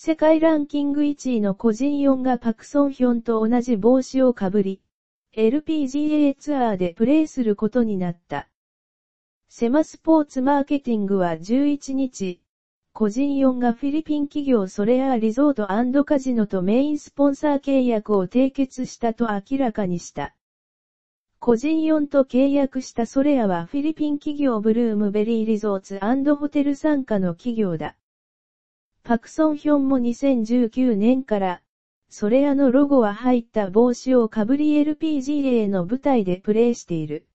世界ランキング1位の個人4がパクソンヒョンと同じ帽子をかぶり、LPGA ツアーでプレーすることになった。セマスポーツマーケティングは11日、個人4がフィリピン企業ソレアリゾートカジノとメインスポンサー契約を締結したと明らかにした。個人4と契約したソレアはフィリピン企業ブルームベリーリゾーツホテル参加の企業だ。パクソンヒョンも2019年から、それらのロゴは入った帽子をかぶり LPGA の舞台でプレーしている。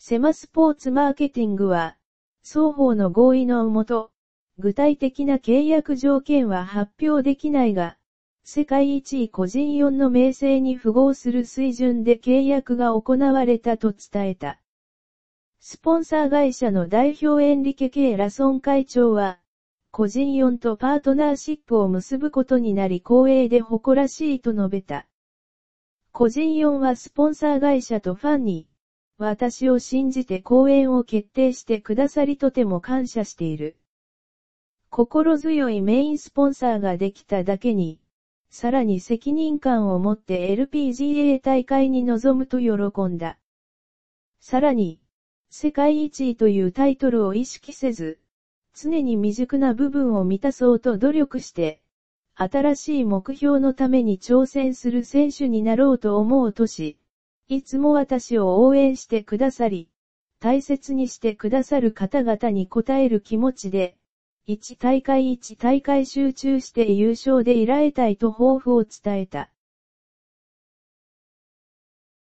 セマスポーツマーケティングは、双方の合意のもと、具体的な契約条件は発表できないが、世界一位個人4の名声に符合する水準で契約が行われたと伝えた。スポンサー会社の代表エンリケ・ケイ・ラソン会長は、個人4とパートナーシップを結ぶことになり光栄で誇らしいと述べた。個人4はスポンサー会社とファンに、私を信じて講演を決定してくださりとても感謝している。心強いメインスポンサーができただけに、さらに責任感を持って LPGA 大会に臨むと喜んだ。さらに、世界一位というタイトルを意識せず、常に未熟な部分を満たそうと努力して、新しい目標のために挑戦する選手になろうと思うとし、いつも私を応援してくださり、大切にしてくださる方々に応える気持ちで、一大会一大会集中して優勝でいられたいと抱負を伝えた。